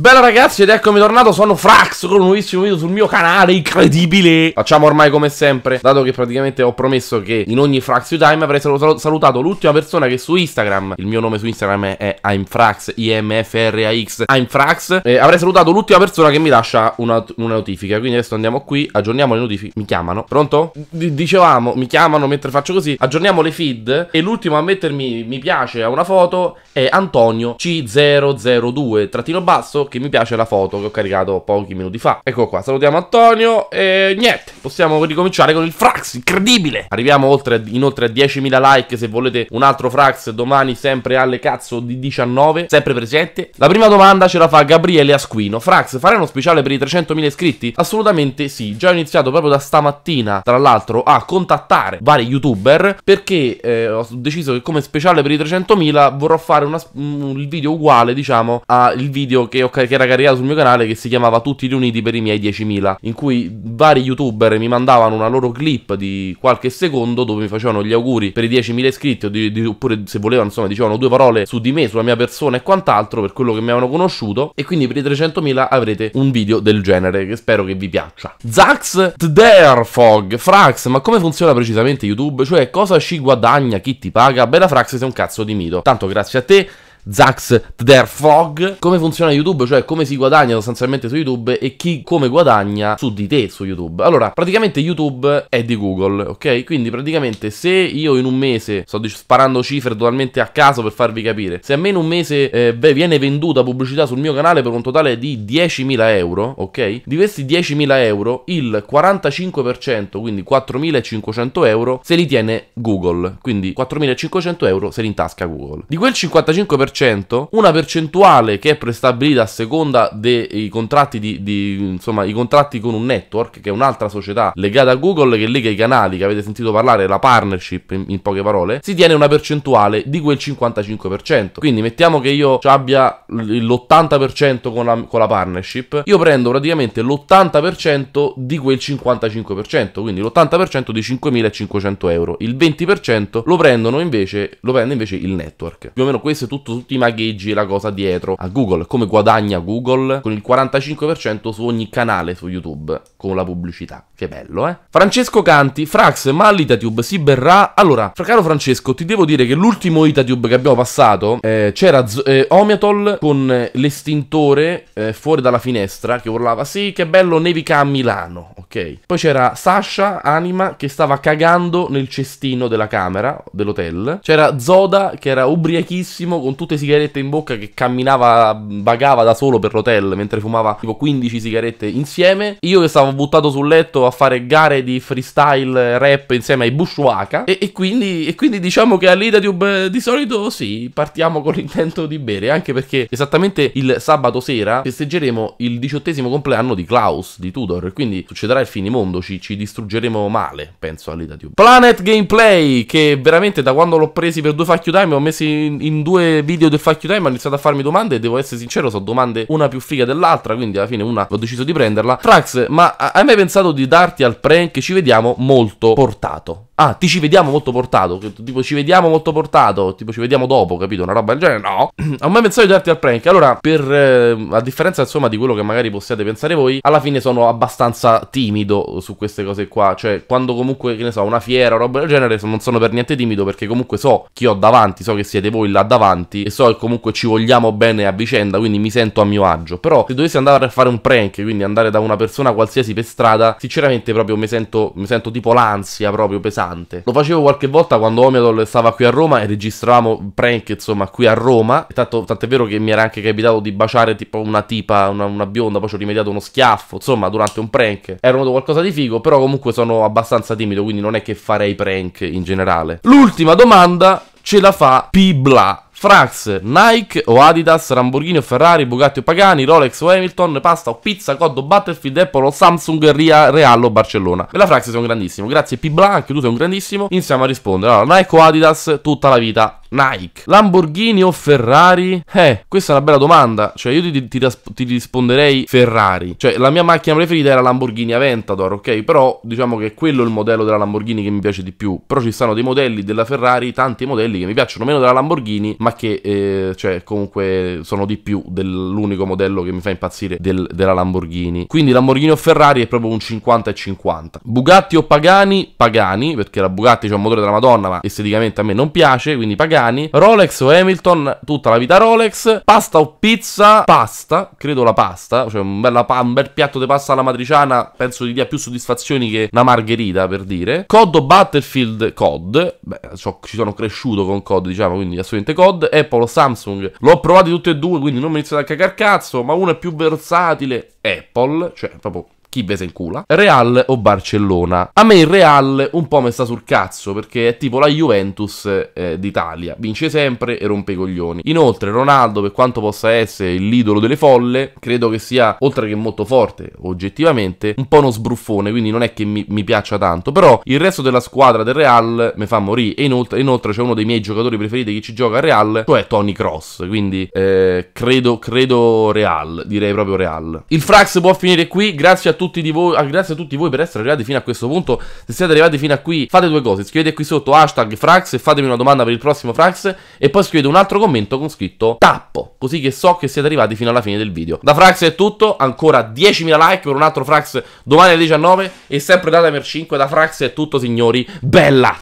Bella ragazzi ed eccomi tornato, sono Frax con un nuovissimo video sul mio canale, incredibile Facciamo ormai come sempre, dato che praticamente ho promesso che in ogni Frax You Time avrei salutato l'ultima persona che su Instagram Il mio nome su Instagram è I'mFrax, IMFRAX, I'mFrax eh, Avrei salutato l'ultima persona che mi lascia una, una, notifica Quindi adesso andiamo qui, aggiorniamo le notifiche, mi chiamano, pronto? D dicevamo, mi chiamano mentre faccio così, aggiorniamo le feed E l'ultimo a mettermi mi piace a una foto è Antonio C002, trattino basso che mi piace la foto che ho caricato pochi minuti fa. Ecco qua, salutiamo Antonio e niente, possiamo ricominciare con il Frax, incredibile! Arriviamo oltre, inoltre a 10.000 like se volete un altro Frax domani sempre alle cazzo di 19, sempre presente. La prima domanda ce la fa Gabriele Asquino. Frax, farai uno speciale per i 300.000 iscritti? Assolutamente sì, già ho iniziato proprio da stamattina, tra l'altro, a contattare vari youtuber perché eh, ho deciso che come speciale per i 300.000 vorrò fare una, un video uguale, diciamo, al video che ho caricato che era caricata sul mio canale che si chiamava Tutti riuniti per i miei 10.000, in cui vari youtuber mi mandavano una loro clip di qualche secondo dove mi facevano gli auguri per i 10.000 iscritti di, di, oppure se volevano insomma dicevano due parole su di me, sulla mia persona e quant'altro per quello che mi avevano conosciuto e quindi per i 300.000 avrete un video del genere che spero che vi piaccia. Zax Tderfog, Frax, ma come funziona precisamente YouTube? Cioè cosa ci guadagna, chi ti paga? Bella Frax sei un cazzo di mito. Tanto grazie a te Zax Tderfog. Come funziona YouTube, cioè come si guadagna sostanzialmente su YouTube e chi come guadagna su di te su YouTube. Allora, praticamente YouTube è di Google, ok? Quindi praticamente se io in un mese, sto sparando cifre totalmente a caso per farvi capire, se a me in un mese eh, beh, viene venduta pubblicità sul mio canale per un totale di 10.000 euro, ok? Di questi 10.000 euro, il 45%, quindi 4.500 euro, se li tiene Google. Quindi 4.500 euro se li intasca Google. Di quel 55% 100%, una percentuale che è prestabilita a seconda dei contratti, di, di, insomma, i contratti con un network, che è un'altra società legata a Google, che lega i canali che avete sentito parlare, la partnership in, in poche parole, si tiene una percentuale di quel 55%. Quindi mettiamo che io abbia l'80% con la, con la partnership, io prendo praticamente l'80% di quel 55%, quindi l'80% di 5.500 euro, il 20% lo prendono invece, lo prende invece il network. Più o meno questo è tutto tutti i magheggi e la cosa dietro a Google. Come guadagna Google? Con il 45% su ogni canale su YouTube, con la pubblicità. Che bello, eh? Francesco Canti, Frax, ma l'Itatube si berrà? Allora, fra caro Francesco, ti devo dire che l'ultimo Itatube che abbiamo passato eh, c'era Z- eh, Omiatol con eh, l'estintore eh, fuori dalla finestra che urlava sì, che bello nevica a Milano ok. Poi c'era Sasha, anima, che stava cagando nel cestino della camera dell'hotel. C'era Zoda, che era ubriachissimo, con tutte le sigarette in bocca, che camminava, vagava da solo per l'hotel, mentre fumava tipo 15 sigarette insieme. Io che stavo buttato sul letto a fare gare di freestyle rap insieme ai Bushwaka. E, e, quindi, e quindi diciamo che all'Idatube eh, di solito sì, partiamo con l'intento di bere, anche perché esattamente il sabato sera festeggeremo il diciottesimo compleanno di Klaus, di Tudor. Quindi succederà sarà il finimondo, ci, ci distruggeremo male, penso all'Itatube. Planet Gameplay, che veramente da quando l'ho presi per due fuck you time, ho messo in, in due video del fuck you time, ho iniziato a farmi domande e devo essere sincero, sono domande una più figa dell'altra, quindi alla fine una ho deciso di prenderla. Frax, ma hai mai pensato di darti al prank? Ci vediamo molto portato. Ah, ti ci vediamo molto portato. Tipo, ci vediamo molto portato. Tipo, ci vediamo dopo, capito? Una roba del genere. No. Ho mai pensato di darti al prank. Allora, per, eh, a differenza, insomma, di quello che magari possiate pensare voi, alla fine sono abbastanza timido su queste cose qua. Cioè, quando comunque, che ne so, una fiera o roba del genere, non sono per niente timido perché comunque so chi ho davanti, so che siete voi là davanti e so che comunque ci vogliamo bene a vicenda, quindi mi sento a mio agio. Però, se dovessi andare a fare un prank, quindi andare da una persona qualsiasi per strada, sinceramente proprio mi sento, mi sento tipo l'ansia proprio pesante costante. Lo facevo qualche volta quando Omiadol stava qui a Roma e registravamo prank, insomma, qui a Roma. Tanto, tant'è vero che mi era anche capitato di baciare tipo una tipa, una, una bionda, poi ci ho rimediato uno schiaffo, insomma, durante un prank. Era venuto qualcosa di figo, però comunque sono abbastanza timido, quindi non è che farei prank in generale. L'ultima domanda ce la fa Pibla. Frax, Nike o Adidas, Lamborghini o Ferrari, Bugatti o Pagani, Rolex o Hamilton, Pasta o Pizza, Coddo, Battlefield, Apple o Samsung, Ria, Real o Barcellona. Per la Frax un grandissimo, grazie P. Blanc, tu sei un grandissimo, iniziamo a rispondere. Allora, Nike o Adidas, tutta la vita, Nike, Lamborghini o Ferrari? Eh, questa è una bella domanda. Cioè, io ti, ti, ti, risponderei Ferrari. Cioè, la mia macchina preferita era Lamborghini Aventador, ok? Però diciamo che quello è il modello della Lamborghini che mi piace di più. Però ci stanno dei modelli della Ferrari, tanti modelli che mi piacciono meno della Lamborghini, ma che eh, cioè, comunque sono di più dell'unico modello che mi fa impazzire del, della Lamborghini. Quindi Lamborghini o Ferrari è proprio un 50 e 50. Bugatti o Pagani? Pagani, perché la Bugatti c'è un motore della Madonna, ma esteticamente a me non piace, quindi Pagani italiani, Rolex o Hamilton, tutta la vita Rolex, pasta o pizza, pasta, credo la pasta, cioè un, pa- un bel piatto di pasta alla matriciana, penso di dia più soddisfazioni che una margherita per dire, COD o Battlefield, COD, beh, so, ci sono cresciuto con COD diciamo, quindi assolutamente COD, Apple o Samsung, l'ho provato tutti e due, quindi non mi inizio a cagar cazzo, ma uno è più versatile, Apple, cioè proprio chi ve se incula, Real o Barcellona. A me il Real un po' mi sta sul cazzo perché è tipo la Juventus eh, d'Italia, vince sempre e rompe i coglioni. Inoltre Ronaldo, per quanto possa essere l'idolo delle folle, credo che sia, oltre che molto forte, oggettivamente, un po' uno sbruffone, quindi non è che mi, mi piaccia tanto, però il resto della squadra del Real mi fa morire e inoltre, inoltre c'è uno dei miei giocatori preferiti che ci gioca a Real, cioè Tony Cross, quindi eh, credo, credo Real, direi proprio Real. Il Frax può finire qui, grazie a a, voi, grazie a tutti voi per essere arrivati fino a questo punto. Se siete arrivati fino a qui, fate due cose: scrivete qui sotto hashtag Frax e fatemi una domanda per il prossimo Frax. E poi scrivete un altro commento con scritto tappo. Così che so che siete arrivati fino alla fine del video. Da Frax è tutto. Ancora 10.000 like per un altro Frax domani alle 19. E sempre data per 5. Da Frax è tutto, signori. Bella!